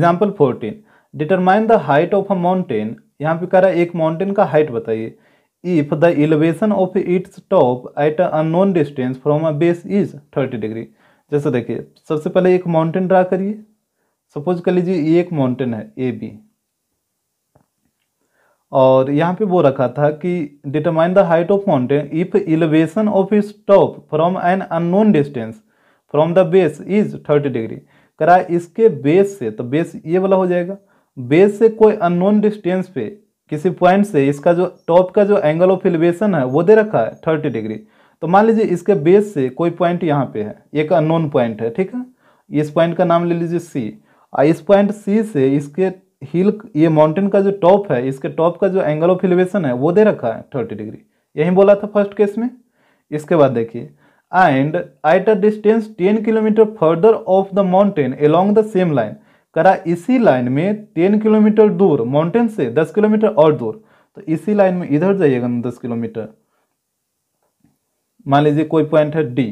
Example fourteen determine the height of a mountain यहाँ पे कह रहा है एक माउंटेन का हाइट बताइए if the elevation of its top at unknown distance from a base is thirty degree जैसे देखिए सबसे पहले एक माउंटेन ड्रा करिए सपोज कर लीजिए ये एक माउंटेन है ए बी और यहाँ पे वो रखा था कि determine the height of mountain if elevation of its top from an unknown distance from the base is thirty degree कराए इसके बेस से तो बेस ये वाला हो जाएगा बेस से कोई अननोन डिस्टेंस पे किसी पॉइंट से इसका जो टॉप का जो एंगल ऑफ एलिवेशन है वो दे रखा है थर्टी डिग्री तो मान लीजिए इसके बेस से कोई पॉइंट यहाँ पे है एक अननोन पॉइंट है ठीक है इस पॉइंट का नाम ले लीजिए सी और इस पॉइंट सी से इसके हिल ये माउंटेन का जो टॉप है इसके टॉप का जो एंगल ऑफ एलिवेशन है वो दे रखा है थर्टी डिग्री यही बोला था फर्स्ट केस में इसके बाद देखिए and at a distance 10 kilometre further off the mountain along the same line करा इसी लाइन में 10 किलोमीटर दूर माउंटेन से 10 किलोमीटर और दूर तो इसी लाइन में इधर जाइएगा ना दस किलोमीटर मान लीजिए कोई पॉइंट है डी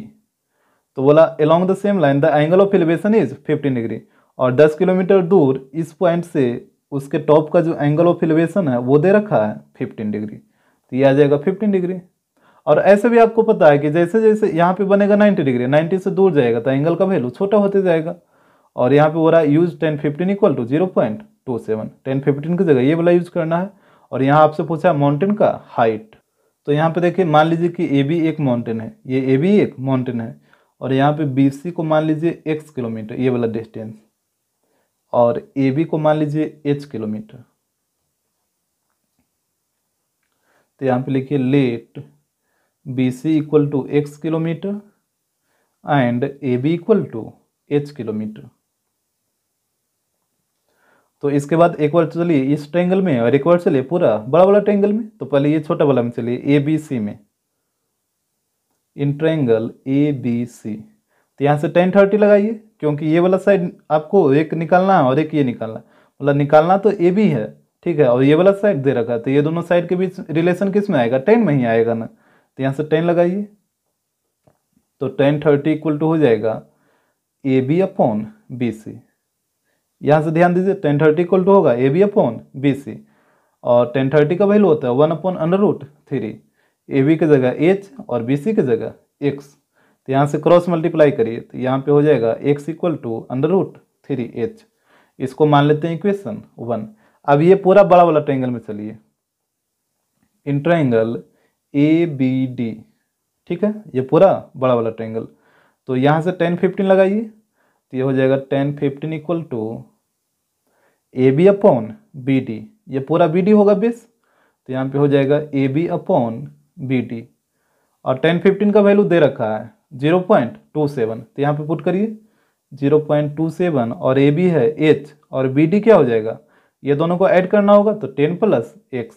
तो बोला along the same line the angle of elevation is 15 degree और 10 किलोमीटर दूर इस पॉइंट से उसके टॉप का जो एंगल ऑफ एलिवेशन है वो दे रखा है 15 डिग्री तो ये आ जाएगा 15 डिग्री और ऐसे भी आपको पता है कि जैसे जैसे यहाँ पे बनेगा 90 डिग्री 90 से दूर जाएगा तो एंगल का वैल्यू छोटा होते जाएगा और यहाँ पे हो रहा है use tan fifteen equal to zero point two seven tan fifteen की जगह ये वाला यूज करना है और यहाँ आपसे पूछा है माउंटेन का हाइट तो यहाँ पे देखिए मान लीजिए कि ए बी एक माउंटेन है ये ए बी एक माउंटेन है और यहाँ पे बी सी को मान लीजिए एक्स किलोमीटर ये वाला डिस्टेंस और ए बी को मान लीजिए एच किलोमीटर तो यहाँ पे लिखिए let B C equal to X kilometre and AB equal to H kilometre तो इसके बाद एक बार चलिए इस ट्रेंगल में और एक बार चलिए पूरा बड़ा वाला ट्रेंगल में तो पहले ये छोटा वाला में चलिए ए बी सी में in triangle A B C तो यहाँ से टेन थर्टी लगाइए क्योंकि ये वाला साइड आपको एक निकालना और एक ये निकालना मतलब निकालना तो ए बी है ठीक है और ये वाला साइड दे रखा है तो ये दोनों साइड के बीच रिलेशन किस में आएगा टेन में ही आएगा ना तो यहाँ से टेन लगाइए तो टेन थर्टी इक्वल टू हो जाएगा A B upon B C यहाँ से ध्यान दीजिए टेन थर्टी इक्वल टू होगा A B upon B C और टेन थर्टी का वैल्यू होता है one upon under root three A B की जगह एच और बी सी की जगह एक्स तो यहाँ से क्रॉस मल्टीप्लाई करिए तो यहाँ पे हो जाएगा x equal to under root three H इसको मान लेते हैं इक्वेशन वन अब ये पूरा बड़ा वाला ट्रायंगल में चलिए in triangle A B D ठीक है ये पूरा बड़ा वाला ट्रेंगल तो यहाँ से टेन फिफ्टीन लगाइए तो ये हो जाएगा tan fifteen equal to A B upon B D ये पूरा बी डी होगा बेस तो यहाँ पे हो जाएगा A B upon B D और टेन फिफ्टीन का वैल्यू दे रखा है जीरो पॉइंट टू सेवन तो यहाँ पे पुट करिए जीरो पॉइंट टू सेवन और ए बी है एच और बी डी क्या हो जाएगा ये दोनों को ऐड करना होगा तो टेन प्लस एक्स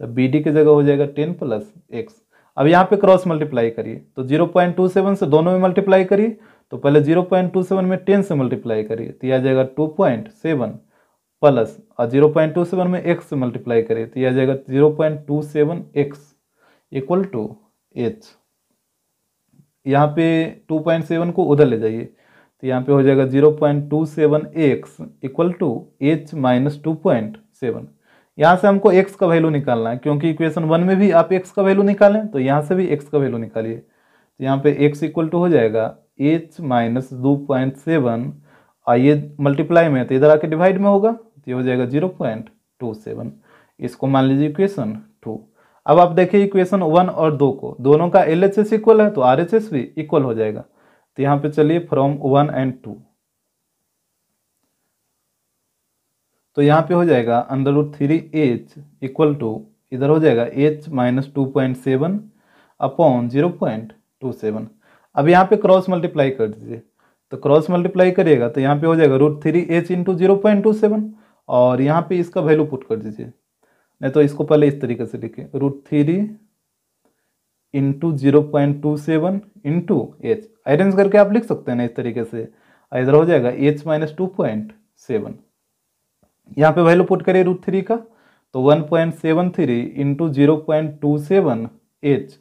तो बी डी की जगह हो जाएगा टेन प्लस एक्स अब यहाँ पे क्रॉस मल्टीप्लाई करिए तो जीरो पॉइंट टू सेवन से दोनों में मल्टीप्लाई करिए तो पहले जीरो पॉइंट टू सेवन में टेन से मल्टीप्लाई करिए तो आ जाएगा टू पॉइंट सेवन प्लस और जीरो पॉइंट टू सेवन में एक्स से मल्टीप्लाई करिए तो यह आ जाएगा zero point two seven X equal to H यहाँ पे टू पॉइंट सेवन को उधर ले जाइए तो यहाँ पे हो जाएगा zero point two seven X equal to H minus two point seven यहाँ से हमको एक्स का वैल्यू निकालना है क्योंकि इक्वेशन वन में भी आप एक्स का वैल्यू निकालें तो यहाँ से भी एक्स का वैल्यू निकालिए तो यहाँ पे एक्स इक्वल टू हो जाएगा एच माइनस दो पॉइंट सेवन और ये मल्टीप्लाई में तो इधर आके डिवाइड में होगा तो ये हो जाएगा जीरो पॉइंट टू सेवन इसको मान लीजिए इक्वेशन टू अब आप देखिए इक्वेशन वन और दो को दोनों का एल इक्वल है तो आर भी इक्वल हो जाएगा तो यहाँ पे चलिए फ्रॉम वन एंड टू तो यहाँ पे हो जाएगा under root three H equal to इधर हो जाएगा H minus two point seven upon zero point two seven अब यहाँ पे क्रॉस मल्टीप्लाई कर दीजिए तो क्रॉस मल्टीप्लाई करिएगा तो यहाँ पे हो जाएगा root three H into zero point two seven और यहाँ पे इसका वैल्यू पुट कर दीजिए नहीं तो इसको पहले इस तरीके से लिखे root three into zero point two seven into H arrange करके आप लिख सकते हैं ना इस तरीके से इधर हो जाएगा H minus two point seven यहाँ पे वैल्यू पुट करें रूट थ्री का तो one point seven three into zero point two seven H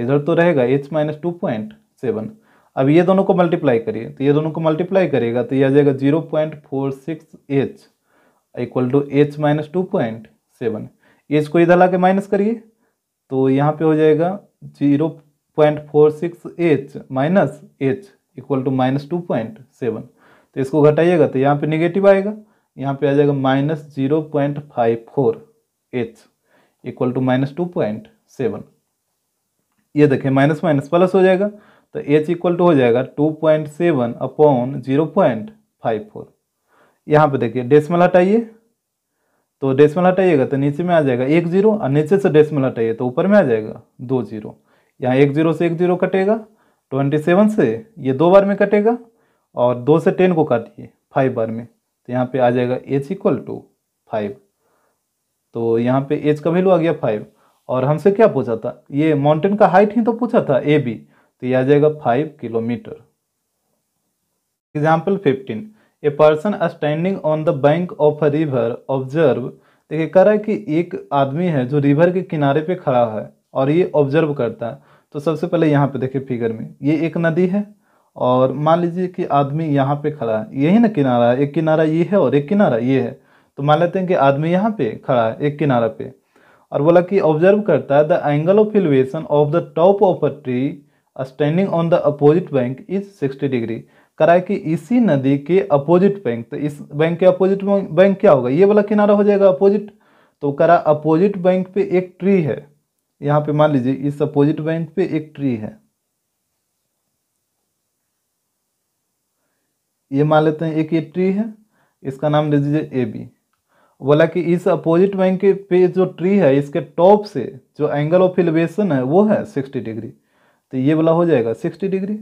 इधर तो रहेगा H minus two point seven अब ये दोनों को मल्टीप्लाई करिए तो ये दोनों को मल्टीप्लाई करिएगा तो ये आ जाएगा zero point four six h equal to H minus two point seven h को इधर ला के माइनस करिए तो यहाँ पे हो जाएगा zero point four six h minus h equal to minus two point seven तो इसको घटाइएगा तो यहाँ पे निगेटिव आएगा यहाँ पे आ जाएगा minus zero point five four h equal to minus two point seven ये देखिए माइनस माइनस प्लस हो जाएगा तो एच इक्वल टू हो जाएगा two point seven upon zero point five four यहाँ पे देखिए डेसिमल हटाइए तो डेसिमल हटाइएगा तो नीचे में आ जाएगा एक जीरो और नीचे से डेसिमल हटाइए तो ऊपर में आ जाएगा दो जीरो यहाँ एक जीरो से एक जीरो कटेगा ट्वेंटी सेवन से ये दो बार में कटेगा और दो से टेन को काटिए फाइव बार में तो यहाँ पे आ जाएगा एच इक्वल टू फाइव तो यहाँ पे एच का वैल्यू आ गया फाइव और हमसे क्या पूछा था ये माउंटेन का हाइट ही तो पूछा था ए बी तो ये आ जाएगा five kilometre example fifteen a person standing on the bank of a river observe देखिए कह रहा है कि एक आदमी है जो रिवर के किनारे पे खड़ा है और ये ऑब्जर्व करता है तो सबसे पहले यहाँ पे देखिए फिगर में ये एक नदी है और मान लीजिए कि आदमी यहाँ पे खड़ा है यही ना किनारा है एक किनारा ये है और एक किनारा ये है तो मान लेते हैं कि आदमी यहाँ पे खड़ा है एक किनारा पे और बोला कि ऑब्जर्व करता है the angle of elevation of the top of a tree standing on the opposite bank is sixty degree कराए कि इसी नदी के अपोजिट बैंक तो इस बैंक के अपोजिट बैंक क्या होगा ये वाला किनारा हो जाएगा अपोजिट तो करा अपोजिट बैंक पे एक ट्री है यहाँ पे मान लीजिए इस अपोजिट बैंक पे एक ट्री है ये मान लेते हैं एक ये ट्री है इसका नाम दे दीजिए ए बी बोला कि इस अपोजिट बैंक के पे जो ट्री है इसके टॉप से जो एंगल ऑफ एलिवेशन है वो है सिक्सटी डिग्री तो ये वाला हो जाएगा सिक्सटी डिग्री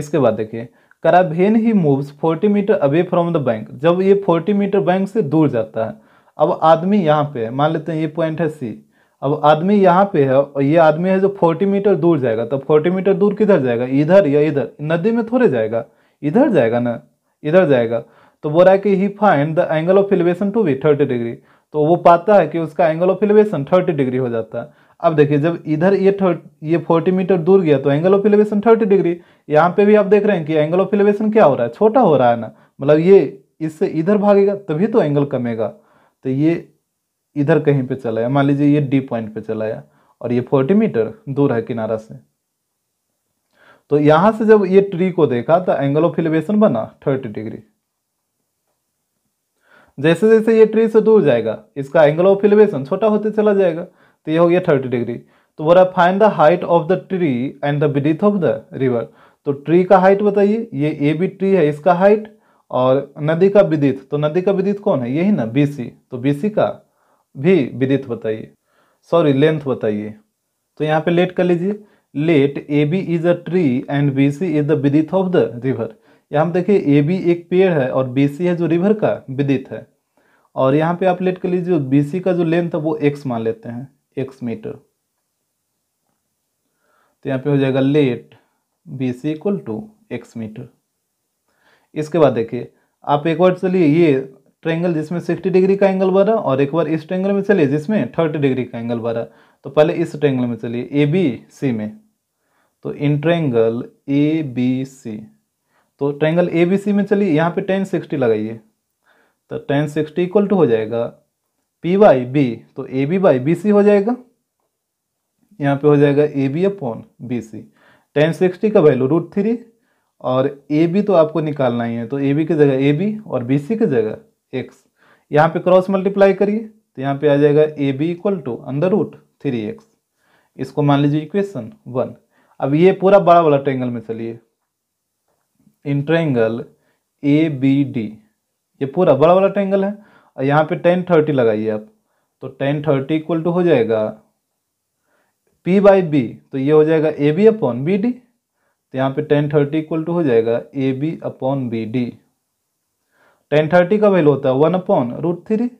इसके बाद देखिए कराभेन he moves forty metre away from the bank जब ये फोर्टी मीटर बैंक से दूर जाता है अब आदमी यहाँ पे मान लेते हैं ये पॉइंट है सी अब आदमी यहाँ पे है और ये आदमी है जो 40 मीटर दूर जाएगा तब तो 40 मीटर दूर किधर जाएगा इधर या इधर नदी में थोड़े जाएगा इधर जाएगा ना इधर जाएगा तो बोल रहा है कि he find the angle of elevation to be thirty degree तो वो पाता है कि उसका angle of elevation thirty degree हो जाता है अब देखिए जब इधर ये ये फोर्टी मीटर दूर गया तो angle of elevation thirty degree यहाँ पे भी आप देख रहे हैं कि एंगल ऑफ एलिवेशन क्या हो रहा है छोटा हो रहा है ना मतलब ये इससे इधर भागेगा तभी तो एंगल कमेगा तो ये इधर कहीं पे चला आया मान लीजिए ये डी पॉइंट पे चला आया और ये फोर्टी मीटर दूर है किनारा से तो यहां से जब ये ट्री को देखा तो एंगल ऑफ एलिवेशन बना थर्टी डिग्री जैसे जैसे ये ट्री से दूर जाएगा इसका एंगल ऑफ एलिवेशन छोटा होते चला जाएगा तो ये हो गया थर्टी डिग्री तो बोला find the height of the tree and the breadth of the river तो ट्री का हाइट बताइए ये ए बी ट्री है इसका हाइट और नदी का विदित तो नदी का विदित कौन है यही ना बीसी तो बीसी का भी विदित बताइए सॉरी लेंथ बताइए तो यहाँ पे लेट कर लीजिए let A B is a tree and B C is the width of the river यहाँ हम देखिए ए बी एक पेड़ है और बी सी है जो रिवर का विदित है और यहाँ पे आप लेट कर लीजिए बी सी का जो लेंथ है वो एक्स मान लेते हैं एक्स मीटर तो यहाँ पे हो जाएगा let B C equal to x metre इसके बाद देखिए आप एक बार चलिए ये ट्रेंगल जिसमें 60 डिग्री का एंगल बना और एक बार इस ट्रेंगल में चलिए जिसमें 30 डिग्री का एंगल बना तो पहले इस ट्रेंगल में चलिए ए बी सी में तो इन ट्रेंगल ए बी सी तो ट्रेंगल ए बी सी में चलिए यहाँ पे टेन सिक्सटी लगाइए तो टेन सिक्सटी इक्वल टू हो जाएगा पी बाई बी तो A B by B C हो जाएगा यहाँ पे हो जाएगा A B upon B C tan sixty का वैल्यू रूट थ्री और ए बी तो आपको निकालना ही है तो ए बी की जगह ए बी और बी सी की जगह एक्स यहाँ पे क्रॉस मल्टीप्लाई करिए तो यहाँ पे आ जाएगा A B equal to under root three x इसको मान लीजिए इक्वेशन वन अब ये पूरा बड़ा वाला ट्रेंगल में चलिए in triangle A B D ये पूरा बड़ा वाला ट्रेंगल है और यहाँ पे टेन थर्टी लगाइए आप तो टेन थर्टी इक्वल टू हो जाएगा पी बाई बी तो ये हो जाएगा A B upon B D तो यहाँ पे टेन थर्टी इक्वल टू हो जाएगा A B upon B D tan thirty का वैल्यू होता है वन अपॉन रूट थ्री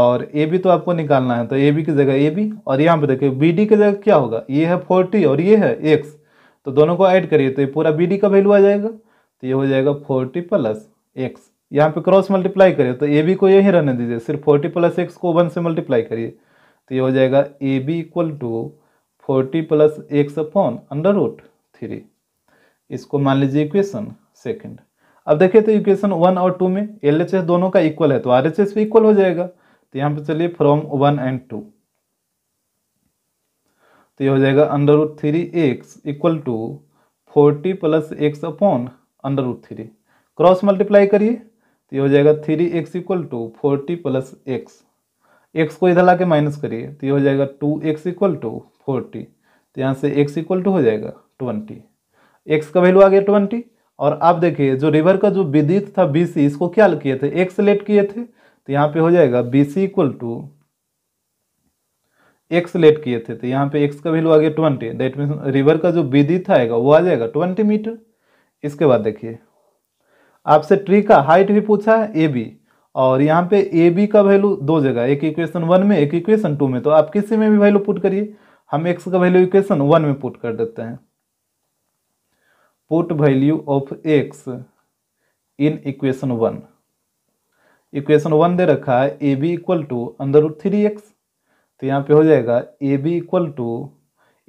और ए बी तो आपको निकालना है तो ए बी की जगह ए बी और यहाँ पे देखिए बी डी की जगह क्या होगा ये है फोर्टी और ये है एक्स तो दोनों को ऐड करिए तो ये पूरा बी डी का वैल्यू आ जाएगा तो ये हो जाएगा फोर्टी प्लस एक्स यहाँ पे क्रॉस मल्टीप्लाई करिए तो ए बी को यही रहने दीजिए सिर्फ फोर्टी प्लस एक्स को वन से मल्टीप्लाई करिए तो ये हो जाएगा A B equal to forty plus x upon under root three इसको मान लीजिए इक्वेशन सेकेंड अब देखिए तो इक्वेशन वन और टू में एल दोनों का इक्वल है तो आर एच भी इक्वल हो जाएगा तो यहाँ पे चलिए फ्रॉम वन एंड टू तो ये हो जाएगा under root three x equal to forty plus x upon under root three cross multiply करिए तो ये हो जाएगा three x equal to forty plus x x को इधर ला के माइनस करिए तो ये हो जाएगा two x equal to forty तो यहाँ से एक्स इक्वल टू हो जाएगा ट्वेंटी एक्स का वैल्यू आ गया ट्वेंटी और आप देखिए जो रिवर का जो विदित था बी सी इसको क्या किए थे एक सेलेक्ट किए थे तो यहाँ पे हो जाएगा B C equal to x let किए थे तो यहाँ पे एक्स का वैल्यू आ गया ट्वेंटी दैट मीन रिवर का जो विदित आएगा वो आ जाएगा ट्वेंटी मीटर इसके बाद देखिए आपसे ट्री का हाइट भी पूछा है ए बी और यहाँ पे ए बी का वैल्यू दो जगह एक इक्वेशन वन में एक इक्वेशन टू में तो आप किसी में भी वैल्यू पुट करिए हम एक्स का वैल्यू इक्वेशन वन में पुट कर देते हैं put value of x in equation one equation one दे रखा है A B equal to under root three x तो यहाँ पे हो जाएगा A B equal to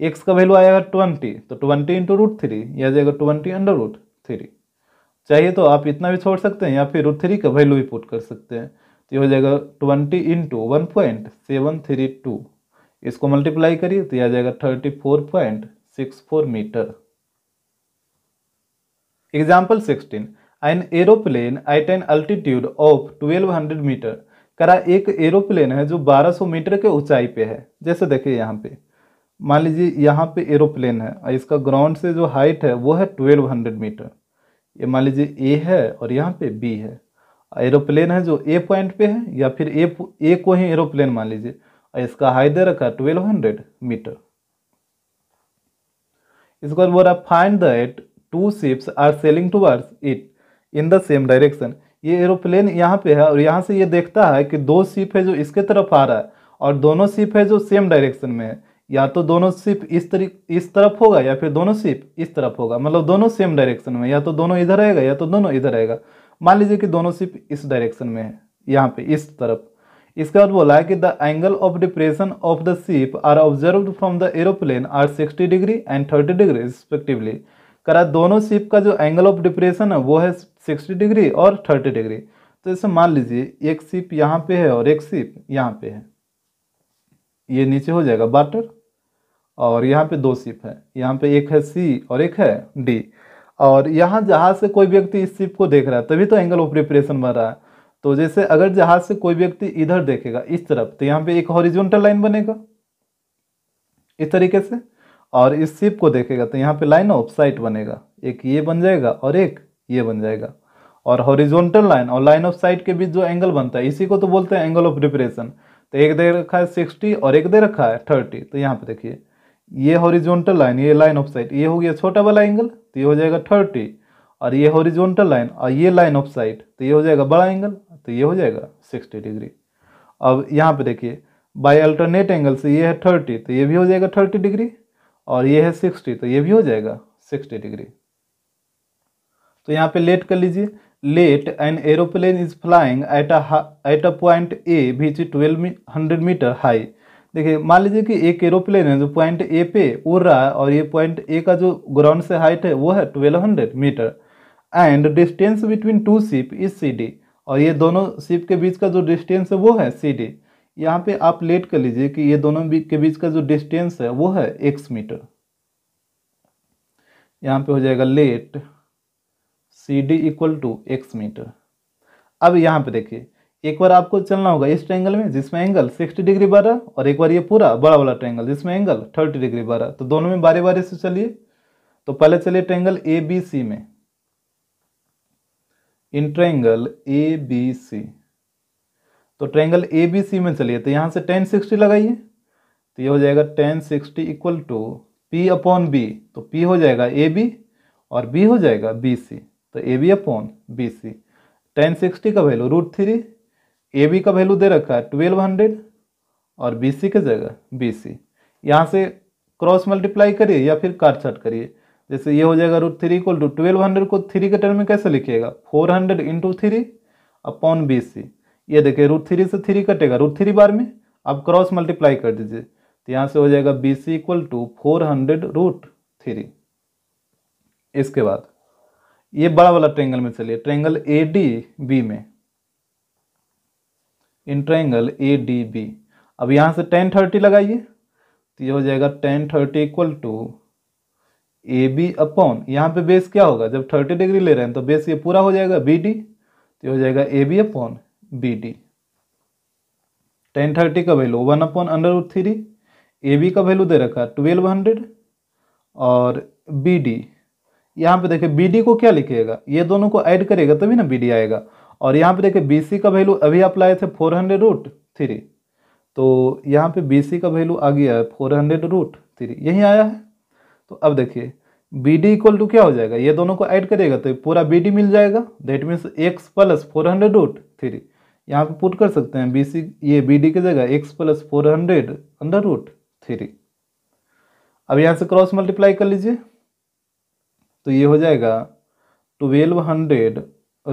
x का वैल्यू आएगा ट्वेंटी तो ट्वेंटी इंटू रूट थ्री यह आ जाएगा ट्वेंटी अंडर रूट थ्री चाहिए तो आप इतना भी छोड़ सकते हैं या फिर रूट थ्री का वैल्यू भी पुट कर सकते हैं तो ये हो जाएगा twenty into one point seven three two इसको मल्टीप्लाई करिए तो यह आ जाएगा thirty four point six four metre example sixteen an aeroplane at an altitude of 1200 metre करा एक एरोप्लेन है जो 1200 मीटर के ऊंचाई पे है जैसे देखिए यहाँ पे मान लीजिए यहाँ पे एरोप्लेन है और इसका ग्राउंड से जो हाइट है वो है 1200 मीटर ये मान लीजिए ए है और यहाँ पे बी है एरोप्लेन है जो ए पॉइंट पे है या फिर ए ए को ही एरोप्लेन मान लीजिए और इसका हाइट दे रखा है ट्वेल्व हंड्रेड मीटर इसके बाद बोल रहा find that two ships are sailing towards it in the same direction ये एरोप्लेन यहाँ पे है और यहाँ से ये देखता है कि दो शिप है जो इसके तरफ आ रहा है और दोनों शिप है जो सेम डायरेक्शन में है या तो दोनों शिप इस तरी इस तरफ होगा या फिर दोनों शिप इस तरफ होगा मतलब दोनों सेम डायरेक्शन में या तो दोनों इधर रहेगा या तो दोनों इधर रहेगा मान लीजिए कि दोनों शिप इस डायरेक्शन में है यहाँ पे इस तरफ इसके बाद बोला है कि the angle of depression of the ship are observe from the aeroplane are sixty degree and thirty degree respectively करा दोनों शिप का जो एंगल ऑफ डिप्रेशन है वो है सिक्सटी डिग्री और थर्टी डिग्री तो इसे मान लीजिए एक शिप यहाँ पे है और एक शिप यहाँ पे है ये नीचे हो जाएगा बाटर और यहाँ पे दो शिप है यहाँ पे एक है सी और एक है डी और यहाँ जहाज से कोई व्यक्ति इस शिप को देख रहा है तभी तो एंगल ऑफ डिप्रेशन बन रहा है तो जैसे अगर जहाज से कोई व्यक्ति इधर देखेगा इस तरफ तो यहाँ पे एक हॉरिजोनटल लाइन बनेगा इस तरीके से और इस शिप को देखेगा तो यहाँ पे लाइन ऑफ साइट बनेगा एक ये बन जाएगा और एक ये बन जाएगा और हॉरिजॉन्टल लाइन और लाइन ऑफ साइट के बीच जो एंगल बनता है इसी को तो बोलते हैं एंगल ऑफ डिप्रेशन तो एक दे रखा है सिक्सटी और एक दे रखा है थर्टी तो यहाँ पे देखिए ये हॉरिजॉन्टल लाइन ये लाइन ऑफ साइट ये हो गया छोटा वाला एंगल तो ये हो जाएगा थर्टी और ये हॉरिजॉन्टल लाइन और ये लाइन ऑफ साइट तो ये हो जाएगा बड़ा एंगल तो ये हो जाएगा सिक्सटी डिग्री अब यहाँ पे देखिए बाय अल्टरनेट एंगल से ये है थर्टी तो ये भी हो जाएगा थर्टी डिग्री और ये है सिक्सटी तो ये भी हो जाएगा सिक्सटी डिग्री तो यहाँ पे लेट कर लीजिए let an aeroplane is flying at a at a point A which twelve hundred metre high देखिए मान लीजिए कि एक एरोप्लेन है जो पॉइंट ए पे उड़ रहा है और ये पॉइंट ए का जो ग्राउंड से हाइट है वो है twelve hundred metre and distance between two ship is C D और ये दोनों शिप के बीच का जो डिस्टेंस है वो है सी डी यहाँ पे आप लेट कर लीजिए कि ये दोनों के बीच का जो डिस्टेंस है वो है एक्स मीटर यहाँ पे हो जाएगा let C D equal to x metre अब यहाँ पे देखिए एक बार आपको चलना होगा इस ट्रैंगल में जिसमें एंगल 60 डिग्री बारह और एक बार ये पूरा बड़ा वाला ट्रैंगल जिसमें एंगल 30 डिग्री बारह तो दोनों में बारी बारी से चलिए तो पहले चलिए ट्रैंगल ए बी सी में इन ट्रैंगल ए बी सी तो ट्रेंगल ए बी सी में चलिए तो यहाँ से टेन सिक्सटी लगाइए तो ये हो जाएगा tan sixty equal to P upon B तो पी हो जाएगा ए बी और बी हो जाएगा बी सी तो A B upon B C tan sixty का value root three A B का वैल्यू दे रखा है ट्वेल्व हंड्रेड और बी सी की जगह बी सी यहाँ से क्रॉस मल्टीप्लाई करिए या फिर काट छाट करिए जैसे ये हो जाएगा root three equal to twelve hundred को थ्री के टर्म में कैसे लिखिएगा four hundred into three upon B C ये देखिए रूट थ्री से थ्री कटेगा रूट थ्री बार में आप क्रॉस मल्टीप्लाई कर दीजिए तो यहाँ से हो जाएगा B C equal to four hundred root three इसके बाद ये बड़ा वाला ट्रेंगल में चलिए ट्रेंगल ए डी बी में in triangle A D B अब यहाँ से टेन थर्टी लगाइए तो ये हो जाएगा tan thirty equal to A B upon यहाँ पे बेस क्या होगा जब थर्टी डिग्री ले रहे हैं तो बेस ये पूरा हो जाएगा बी डी तो हो जाएगा A B upon B D tan thirty का value one upon under root three A B का वैल्यू दे रखा है ट्वेल्व हंड्रेड और बी डी यहाँ पे देखिए बी डी को क्या लिखिएगा ये दोनों को ऐड करेगा तभी ना बी डी आएगा और यहाँ पे देखिए बी सी का वैल्यू अभी आप लाए थे फोर हंड्रेड रूट थ्री तो यहाँ पे बी सी का वैल्यू आ गया है फोर हंड्रेड रूट थ्री यही आया है तो अब देखिए बी डी इक्वल टू क्या हो जाएगा ये दोनों को ऐड करेगा तो पूरा बी डी मिल जाएगा that means x plus four hundred root three यहाँ पे पुट कर सकते हैं बी सी ये बी डी की जगह x plus four hundred under root three अब यहाँ से क्रॉस मल्टीप्लाई कर लीजिए तो ये हो जाएगा twelve hundred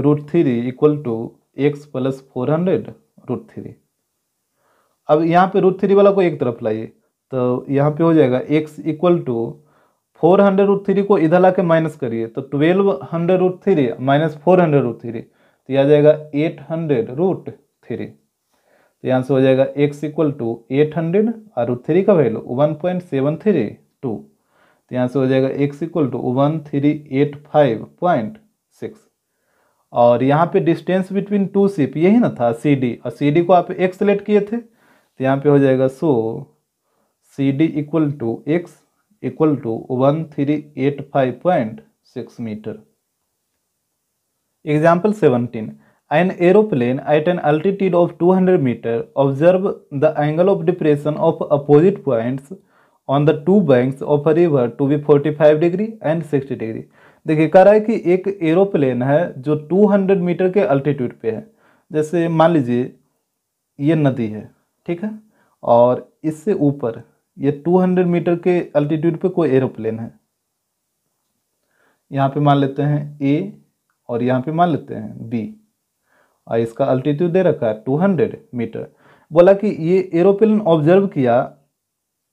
root three equal to x plus four hundred root three अब यहाँ पे रूट थ्री वाला को एक तरफ लाइए तो यहाँ पे हो जाएगा x equal to four hundred root three को इधर ला के माइनस करिए तो twelve hundred root three minus four hundred root three तो आ जाएगा एट हंड्रेड रूट थ्री तो यहाँ से हो जाएगा x equal to eight hundred और रूट थ्री का value one point seven three two तो यहाँ से हो जाएगा x equal to one three eight five point six और यहाँ पे डिस्टेंस बिटवीन टू सिप यही ना था सी डी और सी डी को आप एक्स सेलेक्ट किए थे तो यहाँ पे हो जाएगा so C D equal to x equal to one three eight five point six metre Example 17. An aeroplane at an altitude of 200 meter observe the angle of depression of opposite points on the two banks of a river to be 45 degree and 60 degree देखिए कह रहा है कि एक aeroplane है जो 200 metre के altitude पे है जैसे मान लीजिए ये नदी है ठीक है और इससे ऊपर ये 200 मीटर के अल्टीट्यूड पे कोई एरोप्लेन है यहाँ पे मान लेते हैं ए और यहाँ पे मान लेते हैं बी और इसका अल्टीट्यूड दे रखा है 200 मीटर बोला कि ये एरोप्लेन ऑब्जर्व किया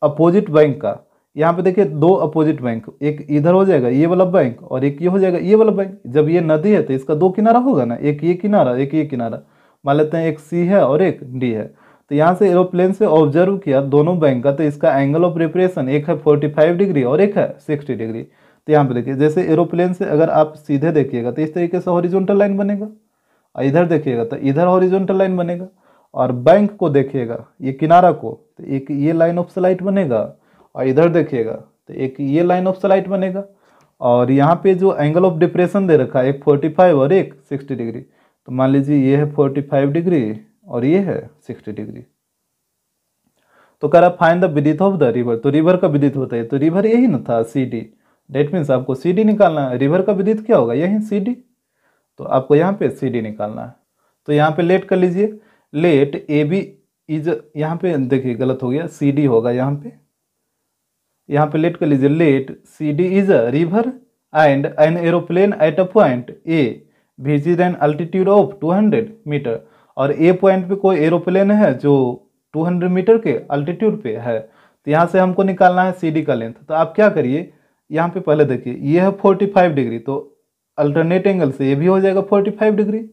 अपोजिट बैंक का यहाँ पे देखिए दो अपोजिट बैंक एक इधर हो जाएगा ये वाला बैंक और एक ये हो जाएगा ये वाला बैंक जब ये नदी है तो इसका दो किनारा होगा ना एक ये किनारा एक ये किनारा मान लेते हैं एक सी है और एक डी है तो यहाँ से एरोप्लेन से ऑब्जर्व किया दोनों बैंक का तो इसका एंगल ऑफ रिपरेशन एक है 45 डिग्री और एक है सिक्सटी डिग्री तो यहाँ पे देखिए जैसे एरोप्लेन से अगर आप सीधे देखिएगा तो इस तरीके से हॉरिजोनटल लाइन बनेगा और इधर देखिएगा तो इधर हॉरिजोनटल लाइन बनेगा और बैंक को देखिएगा ये किनारा को तो एक ये लाइन ऑफ सलाइट बनेगा और इधर देखिएगा तो एक ये लाइन ऑफ सलाइट बनेगा और यहाँ पे जो एंगल ऑफ डिप्रेशन दे रखा है एक फोर्टी फाइव और एक सिक्सटी डिग्री तो मान लीजिए ये है फोर्टी फाइव डिग्री और ये है सिक्सटी डिग्री तो कह रहा find the width of the river तो रिवर का विदित होता है तो रिवर यही ना था सी डी डेट मीन्स आपको सी डी निकालना है रिवर का विद्युत क्या होगा यही सी डी तो आपको यहाँ पे सी डी निकालना है तो यहाँ पे लेट कर लीजिए लेट ए बी इज यहाँ पे देखिए गलत हो गया सी डी होगा यहाँ पे यहाँ पे लेट कर लीजिए let C D is a river and an aeroplane at a point A which is an altitude of two hundred metre और ए पॉइंट पे कोई एरोप्लेन है जो टू हंड्रेड मीटर के अल्टीट्यूड पे है तो यहाँ से हमको निकालना है सी डी का लेंथ तो आप क्या करिए यहाँ पे पहले देखिए ये है फोर्टी फाइव डिग्री तो अल्टरनेट एंगल से ये भी हो जाएगा फोर्टी फाइव डिग्री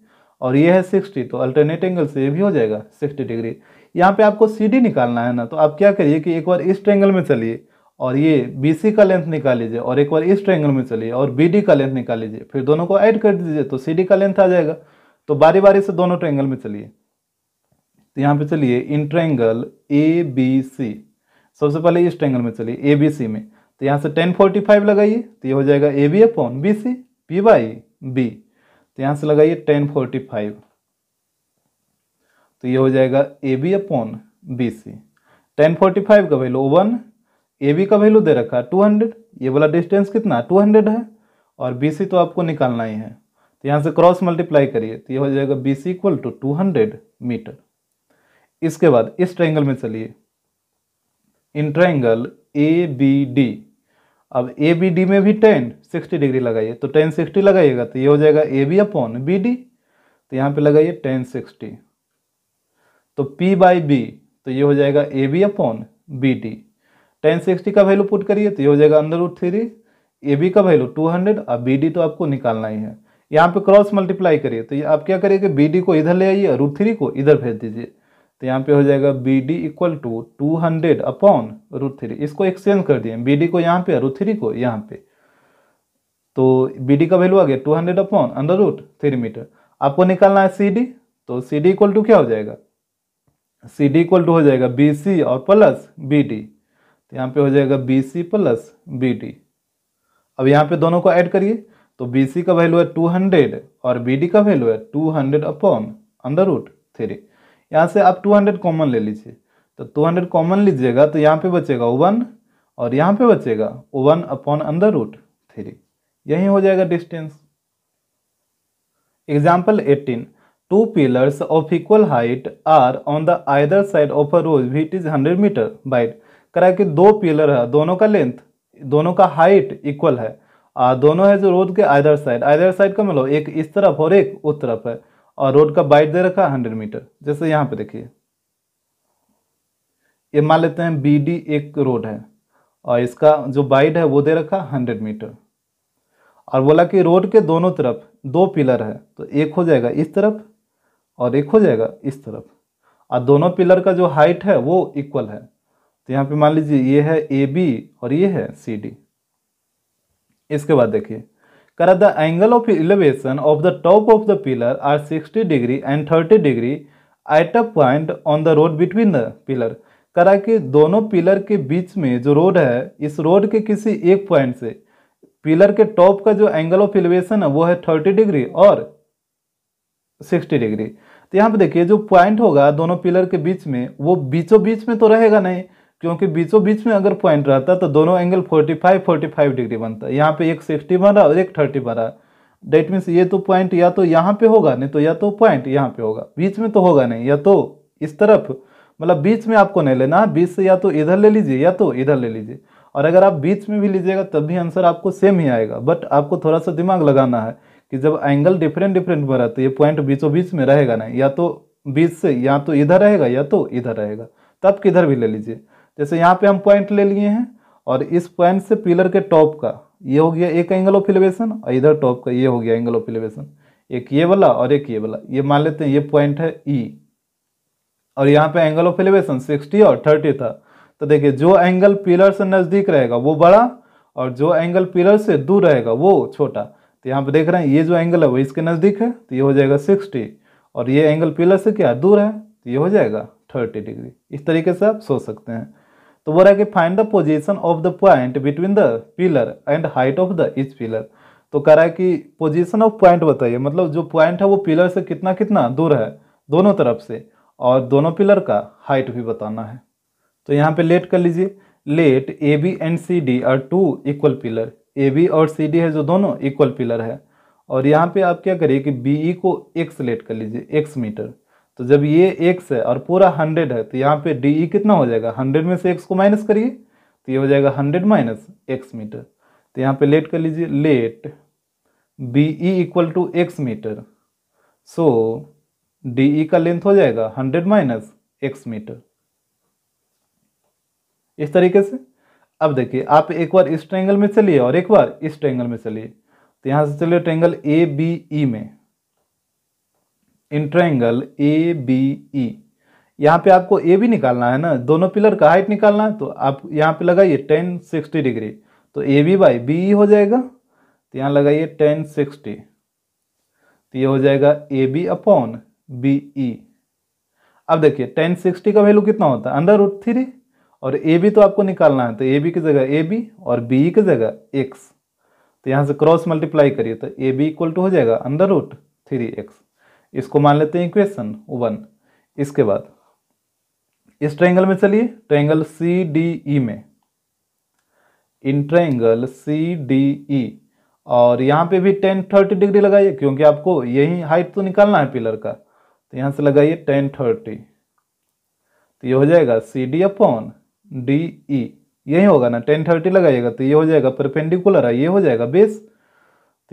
और ये है सिक्सटी तो अल्टरनेट एंगल से ये भी हो जाएगा सिक्सटी डिग्री यहाँ पे आपको सी डी निकालना है ना तो आप क्या करिए कि एक बार इस ट्रेंगल में चलिए और ये बी सी का लेंथ निकाल लीजिए और एक बार इस ट्रेंगल में चलिए और बी डी का लेंथ निकाल लीजिए फिर दोनों को ऐड कर दीजिए तो सी डी का लेंथ आ जाएगा तो बारी बारी से दोनों ट्रेंगल में चलिए तो यहाँ पे चलिए in triangle A B C सबसे पहले इस ट्रेंगल में चलिए ए बी सी में तो यहाँ से टेन फोर्टी फाइव लगाइए तो ये हो जाएगा A B upon B C P by B तो यहाँ से लगाइए टेन फोर्टी फाइव तो ये हो जाएगा A B upon B C tan forty five का वैल्यू वन ए बी का वैल्यू दे रखा है टू हंड्रेड ये वाला डिस्टेंस कितना टू हंड्रेड है और बी सी तो आपको निकालना ही है तो यहाँ से क्रॉस मल्टीप्लाई करिए तो ये हो जाएगा B C equal to two hundred metre इसके बाद इस ट्रैंगल में चलिए in triangle A B D अब ए बी डी में भी टेन सिक्सटी डिग्री लगाइए तो टेन सिक्सटी लगाइएगा तो ये हो जाएगा A B upon B D तो यहाँ पे लगाइए टेन सिक्सटी तो पी बाई बी तो ये हो जाएगा A B upon B D tan sixty का वैल्यू पुट करिए तो ये हो जाएगा under root three A B का वैल्यू टू हंड्रेड और बी डी तो आपको निकालना ही है यहाँ पे क्रॉस मल्टीप्लाई करिए तो ये आप क्या करिए कि बी डी को इधर ले आइए रूट थ्री को इधर भेज दीजिए तो यहाँ पे हो जाएगा B D equal to two hundred upon root three इसको एक्सचेंज कर दिए बी डी को यहाँ पे रूट थ्री को यहाँ पे तो बी डी का वैल्यू आ गया two hundred upon under root three metre आपको निकालना है सी डी तो सी डी इक्वल टू क्या हो जाएगा सी डी इक्वल टू हो जाएगा बी सी और प्लस बी डी तो यहाँ पे हो जाएगा B C plus B D अब यहाँ पे दोनों को ऐड करिए तो बी सी का वैल्यू है टू हंड्रेड और बी डी का वैल्यू है two hundred upon under root three यहाँ से आप 200 कॉमन ले लीजिए तो 200 कॉमन लीजिएगा तो यहाँ पे बचेगा वन और यहाँ पे बचेगा one upon under root three यही हो जाएगा distance example eighteen two pillars of equal height are on the either side of a road which is hundred metre wide करा कि दो पिलर है दोनों का लेंथ दोनों का हाइट इक्वल है आ, दोनों है जो रोड के आइदर साइड आइदर साइड का मतलब एक इस तरफ और एक उस तरफ है और रोड का बाइट दे रखा है हंड्रेड मीटर जैसे यहाँ पे देखिए ये मान लेते हैं बी डी एक रोड है और इसका जो बाइट है वो दे रखा हंड्रेड मीटर और बोला कि रोड के दोनों तरफ दो पिलर है तो एक हो जाएगा इस तरफ और एक हो जाएगा इस तरफ और दोनों पिलर का जो हाइट है वो इक्वल है तो यहाँ पे मान लीजिए ये है ए बी और ये है सी डी इसके बाद देखिए Correct. The angle of elevation of the top of the pillar are 60 degree and 30 degree at a point on the road between the pillar. करा कि दोनों पिलर के बीच में जो रोड है इस रोड के किसी एक पॉइंट से पिलर के टॉप का जो एंगल ऑफ एलिवेशन है वो है थर्टी डिग्री और सिक्सटी डिग्री तो यहाँ पे देखिए जो पॉइंट होगा दोनों पिलर के बीच में वो बीचों बीच में तो रहेगा नहीं क्योंकि बीचों बीच में अगर पॉइंट रहता तो दोनों एंगल 45 45 डिग्री बनता यहाँ पे एक 60 बन रहा और एक 30 बन रहा डेट मीन्स ये तो पॉइंट या तो यहाँ पे होगा नहीं तो या तो पॉइंट यहाँ पे होगा बीच में तो होगा नहीं या तो इस तरफ मतलब बीच में आपको नहीं लेना है बीच से या तो इधर ले लीजिए या तो इधर ले लीजिए और अगर आप बीच में भी लीजिएगा तब भी आंसर आपको सेम ही आएगा बट आपको थोड़ा सा दिमाग लगाना है कि जब एंगल डिफरेंट डिफरेंट बना तो ये पॉइंट बीचों बीच में रहेगा ना या तो बीच से या तो इधर रहेगा या तो इधर रहेगा तब किधर भी ले लीजिए जैसे यहाँ पे हम पॉइंट ले लिए हैं और इस पॉइंट से पिलर के टॉप का ये हो गया एक एंगल ऑफ एलिवेशन और इधर टॉप का ये हो गया एंगल ऑफ एलिवेशन एक ये वाला और एक ये वाला ये मान लेते हैं ये पॉइंट है ई e. और यहाँ पे एंगल ऑफ एलिवेशन सिक्सटी और थर्टी था तो देखिए जो एंगल पिलर से नज़दीक रहेगा वो बड़ा और जो एंगल पिलर से दूर रहेगा वो छोटा तो यहाँ पे देख रहे हैं ये जो एंगल है वो इसके नज़दीक है तो ये हो जाएगा सिक्सटी और ये एंगल पिलर से क्या दूर है तो ये हो जाएगा थर्टी डिग्री इस तरीके से आप सोच सकते हैं तो है कि find the position of the point between the pillar and height of the each pillar तो कह रहा है कि पोजिशन ऑफ पॉइंट बताइए मतलब जो पॉइंट है वो पिलर से कितना कितना दूर है दोनों तरफ से और दोनों पिलर का हाइट भी बताना है तो यहाँ पे लेट कर लीजिए let A B and C D are two equal pillar A B और सी डी है जो दोनों इक्वल पिलर है और यहाँ पे आप क्या करिए कि बी ई e को एक्स लेट कर लीजिए एक्स मीटर तो जब ये एक्स है और पूरा हंड्रेड है तो यहाँ पे डी ई कितना हो जाएगा हंड्रेड में से एक्स को माइनस करिए तो ये हो जाएगा हंड्रेड माइनस एक्स मीटर तो यहाँ पे लेट कर लीजिए let B E equal to x metre so D E का लेंथ हो जाएगा हंड्रेड माइनस एक्स मीटर इस तरीके से अब देखिए आप एक बार इस ट्रैंगल में चलिए और एक बार इस ट्रैंगल में चलिए तो यहाँ से चलिए ट्रेंगल ए बी ई में इन ट्रैंगल ए बी ई यहाँ पे आपको ए भी निकालना है ना दोनों पिलर का हाइट निकालना है तो आप यहाँ पे लगाइए टेन सिक्सटी डिग्री तो A B by B E हो जाएगा तो यहाँ लगाइए टेन सिक्सटी तो ये हो जाएगा A B upon B E अब देखिए टेन सिक्सटी का वैल्यू कितना होता है अंडर रूट थ्री और ए बी तो आपको निकालना है तो ए बी की जगह ए बी और बी ई e की जगह एक्स तो यहाँ से क्रॉस मल्टीप्लाई करिए तो ए बी इक्वल टू हो जाएगा अंडर रूट थ्री एक्स इसको मान लेते हैं इक्वेशन वन इसके बाद इस ट्रायंगल में चलिए ट्रायंगल सी डी ई में in triangle C D E और यहाँ पे भी टेन थर्टी डिग्री लगाइए क्योंकि आपको यही हाइट तो निकालना है पिलर का तो यहाँ से लगाइए टेन थर्टी तो ये हो जाएगा C D upon D E यही होगा ना टेन थर्टी लगाइएगा तो ये हो जाएगा परपेंडिकुलर है ये हो जाएगा बेस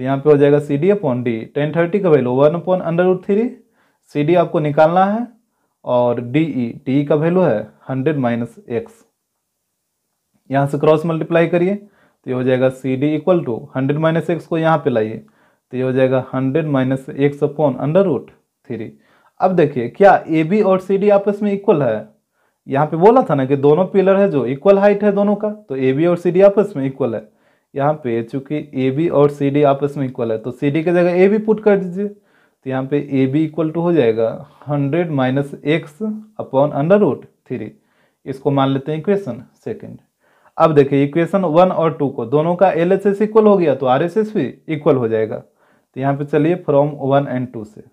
तो यहाँ पे हो जाएगा C D upon D tan thirty का value one upon under root three C D आपको निकालना है और डी ई डी ई का वैल्यू है हंड्रेड माइनस एक्स यहाँ से क्रॉस मल्टीप्लाई करिए तो ये हो जाएगा C D equal to hundred minus x को यहाँ पे लाइए तो ये हो जाएगा hundred minus x upon under root three अब देखिए क्या ए बी और सी डी आपस में इक्वल है यहाँ पे बोला था ना कि दोनों पिलर है जो इक्वल हाइट है दोनों का तो ए बी और सी डी आपस में इक्वल है यहाँ पे चूंकि ए बी और सी डी आपस में इक्वल है तो सी डी की जगह ए बी पुट कर दीजिए तो यहाँ पे ए बी इक्वल टू हो जाएगा hundred minus x upon under root three इसको मान लेते हैं इक्वेशन सेकेंड अब देखिए इक्वेशन वन और टू को दोनों का एल एस एस इक्वल हो गया तो आर एस एस भी इक्वल हो जाएगा तो यहाँ पे चलिए फ्रॉम वन एंड टू से तो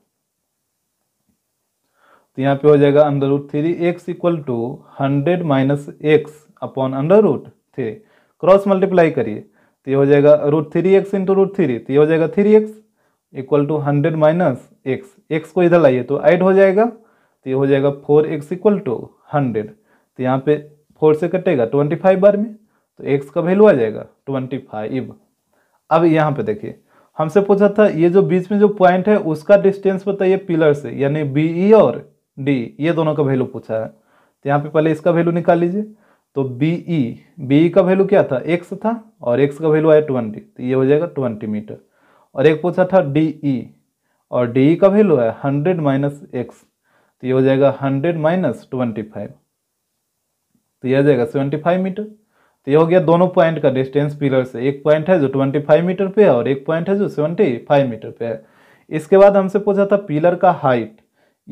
यहाँ पे हो जाएगा under root three x equal to hundred minus x upon under root three cross multiply करिए तो ये हो जाएगा root three x into root three तो ये हो जाएगा three x equal to hundred minus x x को इधर लाइए तो ऐड हो जाएगा तो ये हो जाएगा four x equal to hundred तो यहाँ पे फोर से कटेगा ट्वेंटी फाइव बार में तो एक्स का वैल्यू आ जाएगा ट्वेंटी फाइव अब यहाँ पे देखिए हमसे पूछा था ये जो बीच में जो पॉइंट है उसका डिस्टेंस बताइए पिलर से यानी बी ई e और डी ये दोनों का वैल्यू पूछा है तो यहाँ पे पहले इसका वैल्यू निकाल लीजिए तो बी ई बी ई का वैल्यू क्या था एक्स था और एक्स का वैल्यू आया ट्वेंटी तो ये हो जाएगा ट्वेंटी मीटर और एक पूछा था डी ई e, और डी ई e का वैल्यू है हंड्रेड माइनस एक्स तो ये हो जाएगा हंड्रेड माइनस ट्वेंटी फाइव तो यह आ जाएगा सेवेंटी फाइव मीटर तो ये हो गया दोनों पॉइंट का डिस्टेंस पिलर से एक पॉइंट है जो ट्वेंटी फाइव मीटर पे है और एक पॉइंट है जो सेवेंटी फाइव मीटर पे है इसके बाद हमसे पूछा था पिलर का हाइट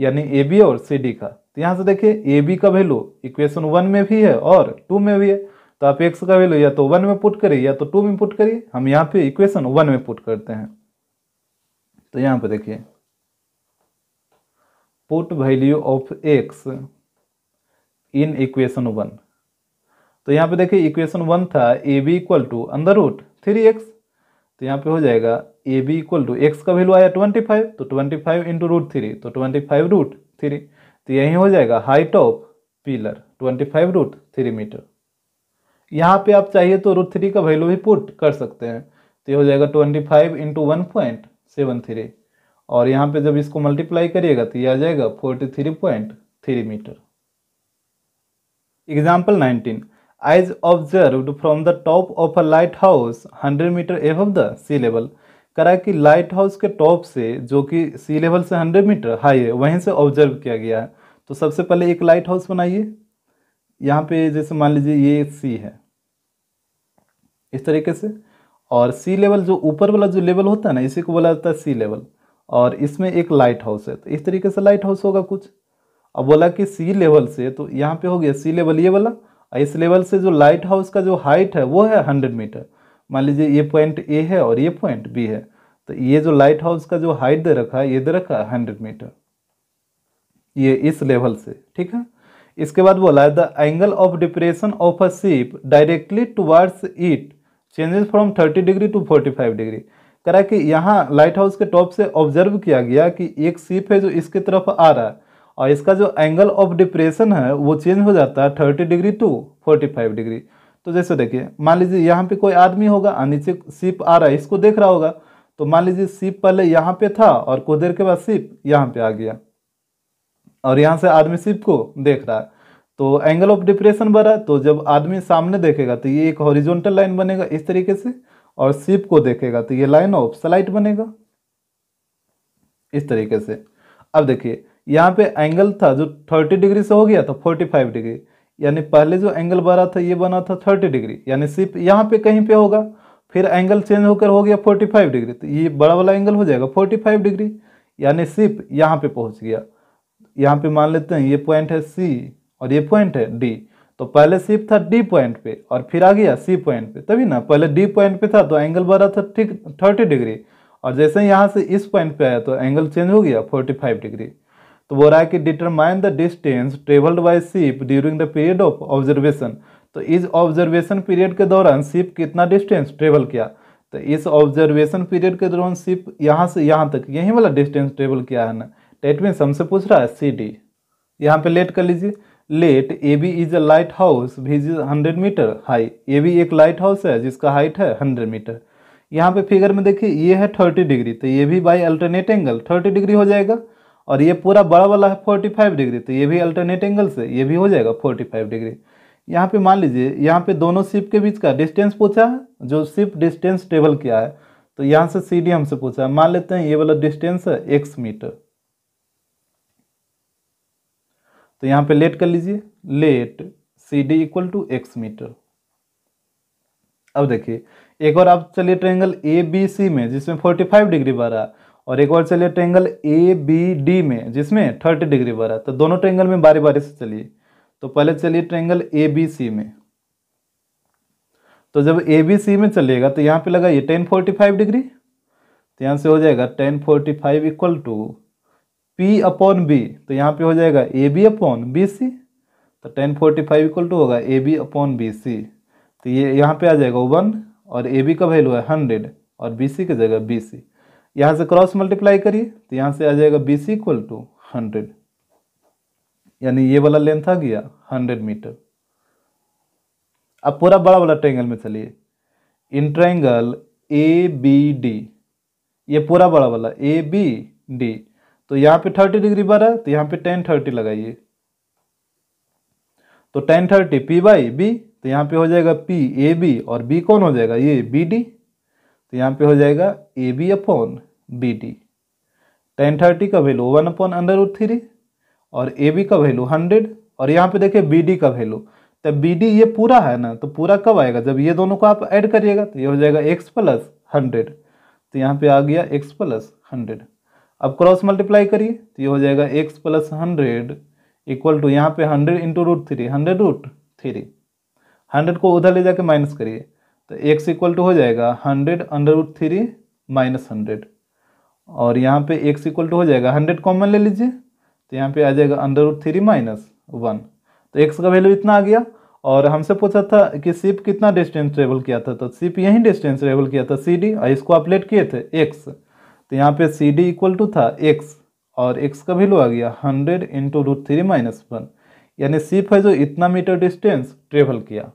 यानी ए बी और सी डी का तो यहाँ से देखिए ए बी का वैल्यू इक्वेशन वन में भी है और टू में भी है तो आप एक्स का वैल्यू या तो वन में पुट करिए या तो टू में पुट करिए हम यहाँ पे इक्वेशन वन में पुट करते हैं तो यहाँ पे देखिए put value of x in equation one तो यहाँ पे देखिए इक्वेशन वन था A B equal to under root three x तो यहाँ पे हो जाएगा A B equal to x का वैल्यू आया ट्वेंटी फाइव तो twenty five into root three तो ट्वेंटी फाइव रूट थ्री तो यही हो जाएगा height of pillar 25 root three metre यहाँ पे आप चाहिए तो रूट थ्री का वैल्यू भी पुट कर सकते हैं तो ये हो जाएगा 25 five into one point seven three और यहाँ पे जब इसको मल्टीप्लाई करिएगा तो ये आ जाएगा forty three point three metre example nineteen as observe from the top of a lighthouse hundred metre above the sea level कह रहा है कि लाइट हाउस के टॉप से जो कि सी लेवल से हंड्रेड मीटर हाई है वहीं से ऑब्जर्व किया गया है तो सबसे पहले एक लाइट हाउस बनाइए यहाँ पे जैसे मान लीजिए ये सी है इस तरीके से और सी लेवल जो ऊपर वाला जो लेवल होता है ना इसी को बोला जाता है सी लेवल और इसमें एक लाइट हाउस है तो इस तरीके से लाइट हाउस होगा कुछ अब बोला कि सी लेवल से तो यहाँ पे हो गया सी लेवल ये वाला इस लेवल से जो लाइट हाउस का जो हाइट है वो है हंड्रेड मीटर मान लीजिए ये पॉइंट ए है और ये पॉइंट बी है तो ये जो लाइट हाउस का जो हाइट दे रखा है ये दे रखा है हंड्रेड मीटर ये इस लेवल से ठीक है इसके बाद बोला है the angle of depression of a ship directly towards it changes from thirty degree to forty five degree करा कि यहाँ लाइट हाउस के टॉप से ऑब्जर्व किया गया कि एक सीप है जो इसके तरफ आ रहा है और इसका जो एंगल ऑफ डिप्रेशन है वो चेंज हो जाता है thirty degree to forty five degree तो जैसे देखिए मान लीजिए यहाँ पे कोई आदमी होगा नीचे सिप आ रहा है इसको देख रहा होगा तो मान लीजिए सिप पहले यहाँ पे था और कुछ देर के बाद सिप यहाँ पे आ गया और यहाँ से आदमी सिप को देख रहा है तो एंगल ऑफ डिप्रेशन बढ़ा तो जब आदमी सामने देखेगा तो ये एक हॉरिजोनटल लाइन बनेगा इस तरीके से और सिप को देखेगा तो ये लाइन ऑफ स्लाइट बनेगा इस तरीके से अब देखिए यहाँ पे एंगल था जो थर्टी डिग्री से हो गया तो फोर्टी फाइव डिग्री यानी पहले जो एंगल बना था ये बना था थर्टी डिग्री यानी सिर्फ यहाँ पे कहीं पे होगा फिर एंगल चेंज होकर हो गया फोर्टी फाइव डिग्री तो ये बड़ा वाला एंगल हो जाएगा फोर्टी फाइव डिग्री यानी सिर्फ यहाँ पे पहुँच गया यहाँ पे मान लेते हैं ये पॉइंट है सी और ये पॉइंट है डी तो पहले सिर्फ था डी पॉइंट पे और फिर आ गया सी पॉइंट पे तभी ना पहले डी पॉइंट पे था तो एंगल बढ़ा था ठीक थर्टी डिग्री और जैसे यहाँ से इस पॉइंट पे आया तो एंगल चेंज हो गया फोर्टी फाइव डिग्री तो बोल रहा है कि determine the distance travelled by ship during the period of observation तो इस ऑब्जर्वेशन पीरियड के दौरान शिप कितना डिस्टेंस ट्रेवल किया तो इस ऑब्जर्वेशन पीरियड के दौरान सिर्फ यहाँ से यहाँ तक यही वाला डिस्टेंस ट्रेवल किया है ना डेट मीन्स हमसे पूछ रहा है सी डी यहाँ पे लेट कर लीजिए let A B is a lighthouse which is hundred metre high A B एक लाइट हाउस है जिसका हाइट है हंड्रेड मीटर यहाँ पे फिगर में देखिए ये है थर्टी डिग्री तो ये भी by alternate angle thirty degree हो जाएगा और ये पूरा बड़ा वाला है 45 डिग्री तो ये भी अल्टरनेट एंगल से ये भी हो जाएगा 45 डिग्री यहाँ पे मान लीजिए यहाँ पे दोनों सिप के बीच का डिस्टेंस पूछा है जो सिप डिस्टेंस ट्रेवल किया है तो यहाँ से सी डी हमसे पूछा है मान लेते हैं ये वाला डिस्टेंस है एक्स मीटर तो यहाँ पे लेट कर लीजिए let C D equal to x metre अब देखिए एक और आप चलिए ट्रेंगल ए बी सी में जिसमें फोर्टी फाइव डिग्री है और एक और चलिए ट्रेंगल ए बी डी में जिसमें थर्टी डिग्री बना तो दोनों ट्रेंगल में बारी बारी से चलिए तो पहले चलिए ट्रेंगल ए बी सी में तो जब ए बी सी में चलिएगा तो यहाँ पे लगाइए टेन फोर्टी फाइव डिग्री तो यहाँ से हो जाएगा tan forty five equal to P upon B तो यहाँ पे हो जाएगा A B upon B C तो tan forty five equal to होगा A B upon B C तो ये यहाँ पे आ जाएगा वन और ए बी का वैल्यू है हंड्रेड और बी सी की जगह बी सी यहाँ से क्रॉस मल्टीप्लाई करिए तो यहाँ से आ जाएगा बीस इक्वल टू हंड्रेड यानी ये वाला लेंथ आ गया हंड्रेड मीटर अब पूरा बड़ा वाला ट्रेंगल में चलिए in triangle A B D ये पूरा बड़ा वाला ए बी डी तो यहाँ पे थर्टी डिग्री बढ़ा तो यहाँ पे टेन थर्टी लगाइए तो tan thirty P by B तो यहाँ पे हो जाएगा पी ए बी और बी कौन हो जाएगा ये बी डी तो यहाँ पे हो जाएगा A B upon B D tan thirty का value one upon under root three और ए बी का वैल्यू हंड्रेड और यहाँ पे देखिए बी डी का वैल्यू तो बी डी ये पूरा है ना तो पूरा कब आएगा जब ये दोनों को आप ऐड करिएगा तो ये हो जाएगा एक्स प्लस हंड्रेड तो यहाँ पे आ गया एक्स प्लस हंड्रेड अब क्रॉस मल्टीप्लाई करिए तो ये हो जाएगा x plus hundred equal to यहाँ पे hundred into root three hundred root three hundred को उधर ले जाके माइनस करिए तो एक्स इक्वल टू हो जाएगा hundred under root three minus hundred और यहाँ पे एक्स इक्वल टू हो जाएगा हंड्रेड कॉमन ले लीजिए तो यहाँ पे आ जाएगा under root three minus one तो एक्स का वैल्यू इतना आ गया और हमसे पूछा था कि सिप कितना डिस्टेंस ट्रेवल किया था तो सिप यही डिस्टेंस ट्रेवल किया था सी डी और इसको अपलेट किए थे एक्स तो यहाँ पे सी डी इक्वल टू था एक्स और एक्स का वैल्यू आ गया hundred into root three minus one यानी सिप है जो इतना मीटर डिस्टेंस ट्रेवल किया